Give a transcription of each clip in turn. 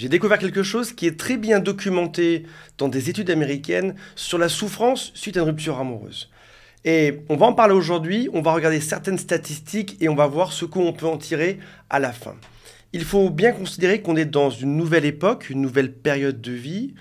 J'ai découvert quelque chose qui est très bien documenté dans des études américaines sur la souffrance suite à une rupture amoureuse. Et on va en parler aujourd'hui, on va regarder certaines statistiques et on va voir ce qu'on peut en tirer à la fin. Il faut bien considérer qu'on est dans une nouvelle époque, une nouvelle période de vie,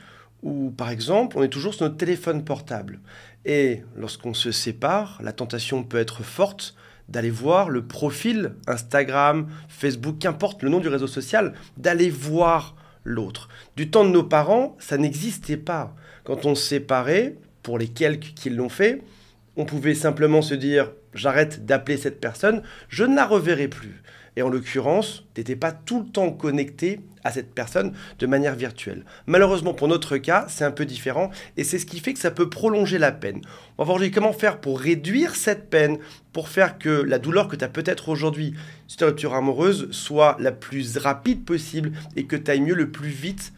où par exemple on est toujours sur notre téléphone portable. Et lorsqu'on se sépare, la tentation peut être forte d'aller voir le profil Instagram, Facebook, qu'importe le nom du réseau social, d'aller voir l'autre. Du temps de nos parents, ça n'existait pas. Quand on se séparait, pour les quelques qui l'ont fait, on pouvait simplement se dire j'arrête d'appeler cette personne, je ne la reverrai plus. Et en l'occurrence, tu n'étais pas tout le temps connecté à cette personne de manière virtuelle. Malheureusement, pour notre cas, c'est un peu différent et c'est ce qui fait que ça peut prolonger la peine. On va voir aujourd'hui comment faire pour réduire cette peine, pour faire que la douleur que tu as peut-être aujourd'hui sur ta rupture amoureuse soit la plus rapide possible et que tu ailles mieux le plus vite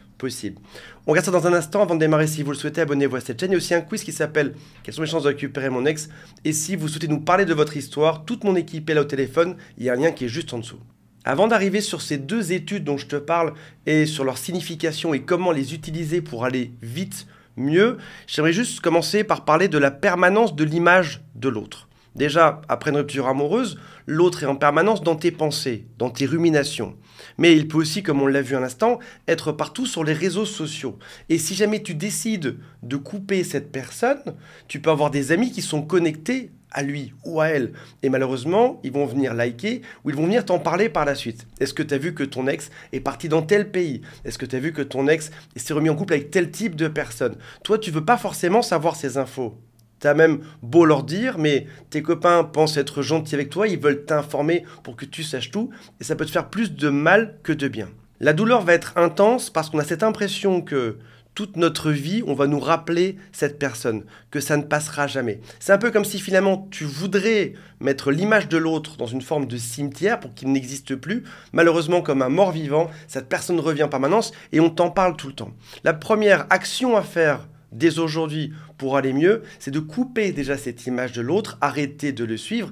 on regarde ça dans un instant. Avant de démarrer, si vous le souhaitez, abonnez-vous à cette chaîne. Il y a aussi un quiz qui s'appelle Quelles sont mes chances de récupérer mon ex Et si vous souhaitez nous parler de votre histoire, toute mon équipe est là au téléphone. Il y a un lien qui est juste en dessous. Avant d'arriver sur ces deux études dont je te parle et sur leur signification et comment les utiliser pour aller vite, mieux, j'aimerais juste commencer par parler de la permanence de l'image de l'autre. Déjà, après une rupture amoureuse, l'autre est en permanence dans tes pensées, dans tes ruminations. Mais il peut aussi, comme on l'a vu un instant, être partout sur les réseaux sociaux. Et si jamais tu décides de couper cette personne, tu peux avoir des amis qui sont connectés à lui ou à elle. Et malheureusement, ils vont venir liker ou ils vont venir t'en parler par la suite. Est-ce que tu as vu que ton ex est parti dans tel pays Est-ce que tu as vu que ton ex s'est remis en couple avec tel type de personne Toi, tu veux pas forcément savoir ces infos as même beau leur dire, mais tes copains pensent être gentils avec toi, ils veulent t'informer pour que tu saches tout, et ça peut te faire plus de mal que de bien. La douleur va être intense parce qu'on a cette impression que toute notre vie, on va nous rappeler cette personne, que ça ne passera jamais. C'est un peu comme si finalement tu voudrais mettre l'image de l'autre dans une forme de cimetière pour qu'il n'existe plus. Malheureusement, comme un mort vivant, cette personne revient en permanence et on t'en parle tout le temps. La première action à faire dès aujourd'hui pour aller mieux, c'est de couper déjà cette image de l'autre, arrêter de le suivre,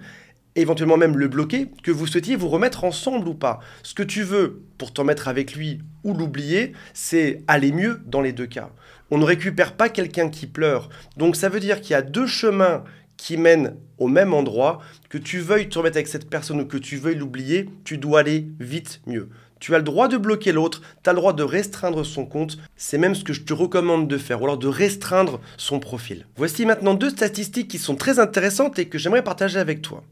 éventuellement même le bloquer, que vous souhaitiez vous remettre ensemble ou pas. Ce que tu veux pour t'en mettre avec lui ou l'oublier, c'est aller mieux dans les deux cas. On ne récupère pas quelqu'un qui pleure. Donc ça veut dire qu'il y a deux chemins qui mènent au même endroit, que tu veuilles t'en mettre avec cette personne ou que tu veuilles l'oublier, tu dois aller vite mieux. Tu as le droit de bloquer l'autre, tu as le droit de restreindre son compte, c'est même ce que je te recommande de faire, ou alors de restreindre son profil. Voici maintenant deux statistiques qui sont très intéressantes et que j'aimerais partager avec toi.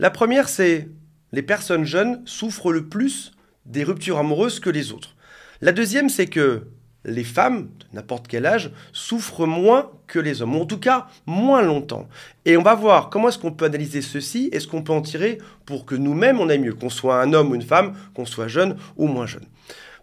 La première, c'est les personnes jeunes souffrent le plus des ruptures amoureuses que les autres. La deuxième, c'est que les femmes, n'importe quel âge, souffrent moins que les hommes, ou en tout cas moins longtemps. Et on va voir comment est-ce qu'on peut analyser ceci, et ce qu'on peut en tirer pour que nous-mêmes on aille mieux, qu'on soit un homme ou une femme, qu'on soit jeune ou moins jeune.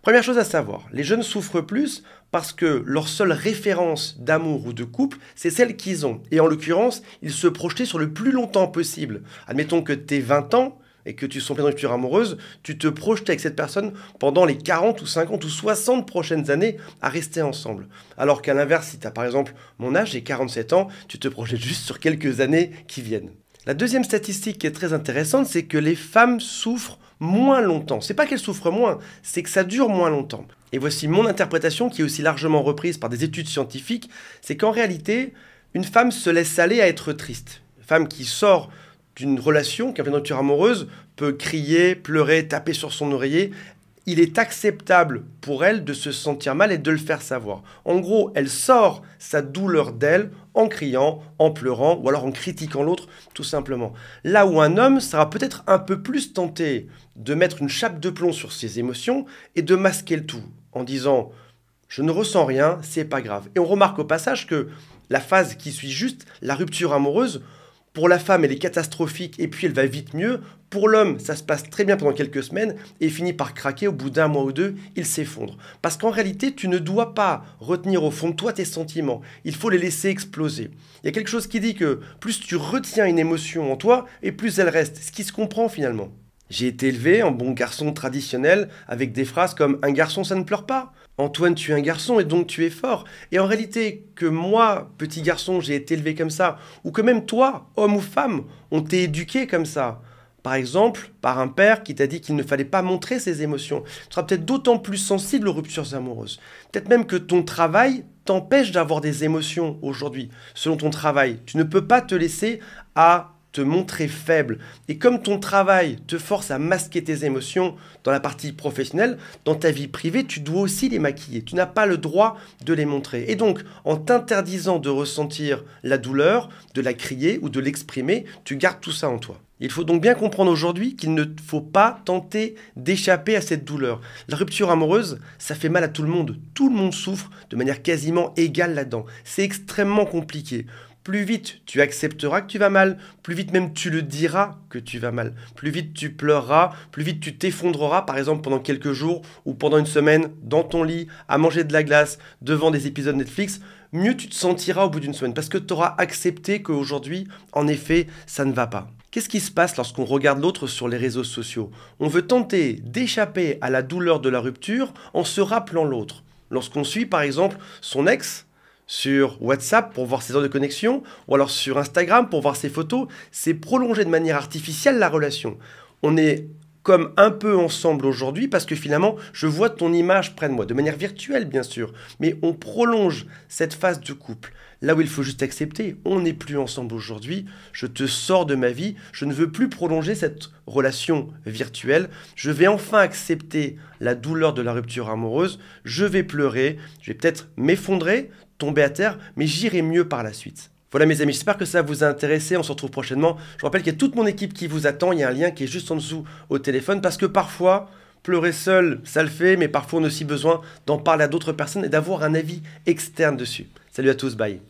Première chose à savoir, les jeunes souffrent plus parce que leur seule référence d'amour ou de couple, c'est celle qu'ils ont. Et en l'occurrence, ils se projetaient sur le plus longtemps possible. Admettons que tu t'es 20 ans, et que tu sois en pleine rupture amoureuse, tu te projetais avec cette personne pendant les 40 ou 50 ou 60 prochaines années à rester ensemble. Alors qu'à l'inverse, si tu as par exemple mon âge, j'ai 47 ans, tu te projettes juste sur quelques années qui viennent. La deuxième statistique qui est très intéressante, c'est que les femmes souffrent moins longtemps. C'est pas qu'elles souffrent moins, c'est que ça dure moins longtemps. Et voici mon interprétation qui est aussi largement reprise par des études scientifiques, c'est qu'en réalité, une femme se laisse aller à être triste. Une femme qui sort d'une relation une rupture amoureuse peut crier, pleurer, taper sur son oreiller. Il est acceptable pour elle de se sentir mal et de le faire savoir. En gros, elle sort sa douleur d'elle en criant, en pleurant ou alors en critiquant l'autre, tout simplement. Là où un homme sera peut-être un peu plus tenté de mettre une chape de plomb sur ses émotions et de masquer le tout en disant je ne ressens rien, c'est pas grave. Et on remarque au passage que la phase qui suit juste, la rupture amoureuse, pour la femme, elle est catastrophique et puis elle va vite mieux. Pour l'homme, ça se passe très bien pendant quelques semaines et finit par craquer au bout d'un mois ou deux, il s'effondre. Parce qu'en réalité, tu ne dois pas retenir au fond de toi tes sentiments, il faut les laisser exploser. Il y a quelque chose qui dit que plus tu retiens une émotion en toi et plus elle reste, ce qui se comprend finalement. J'ai été élevé en bon garçon traditionnel avec des phrases comme un garçon ça ne pleure pas, Antoine, tu es un garçon et donc tu es fort. Et en réalité, que moi, petit garçon, j'ai été élevé comme ça, ou que même toi, homme ou femme, on t'est éduqué comme ça. Par exemple, par un père qui t'a dit qu'il ne fallait pas montrer ses émotions. Tu seras peut-être d'autant plus sensible aux ruptures amoureuses. Peut-être même que ton travail t'empêche d'avoir des émotions aujourd'hui, selon ton travail. Tu ne peux pas te laisser à te montrer faible. Et comme ton travail te force à masquer tes émotions dans la partie professionnelle, dans ta vie privée, tu dois aussi les maquiller. Tu n'as pas le droit de les montrer. Et donc, en t'interdisant de ressentir la douleur, de la crier ou de l'exprimer, tu gardes tout ça en toi. Il faut donc bien comprendre aujourd'hui qu'il ne faut pas tenter d'échapper à cette douleur. La rupture amoureuse, ça fait mal à tout le monde. Tout le monde souffre de manière quasiment égale là-dedans. C'est extrêmement compliqué. Plus vite tu accepteras que tu vas mal, plus vite même tu le diras que tu vas mal, plus vite tu pleureras, plus vite tu t'effondreras, par exemple pendant quelques jours ou pendant une semaine dans ton lit, à manger de la glace, devant des épisodes Netflix, mieux tu te sentiras au bout d'une semaine parce que tu auras accepté qu'aujourd'hui, en effet, ça ne va pas. Qu'est-ce qui se passe lorsqu'on regarde l'autre sur les réseaux sociaux On veut tenter d'échapper à la douleur de la rupture en se rappelant l'autre. Lorsqu'on suit par exemple son ex, sur WhatsApp pour voir ses heures de connexion, ou alors sur Instagram pour voir ses photos, c'est prolonger de manière artificielle la relation. On est comme un peu ensemble aujourd'hui parce que finalement, je vois ton image près de moi, de manière virtuelle bien sûr, mais on prolonge cette phase de couple. Là où il faut juste accepter, on n'est plus ensemble aujourd'hui, je te sors de ma vie, je ne veux plus prolonger cette relation virtuelle, je vais enfin accepter la douleur de la rupture amoureuse, je vais pleurer, je vais peut-être m'effondrer, tomber à terre, mais j'irai mieux par la suite. Voilà mes amis, j'espère que ça vous a intéressé, on se retrouve prochainement. Je vous rappelle qu'il y a toute mon équipe qui vous attend, il y a un lien qui est juste en dessous au téléphone, parce que parfois, pleurer seul, ça le fait, mais parfois on a aussi besoin d'en parler à d'autres personnes et d'avoir un avis externe dessus. Salut à tous, bye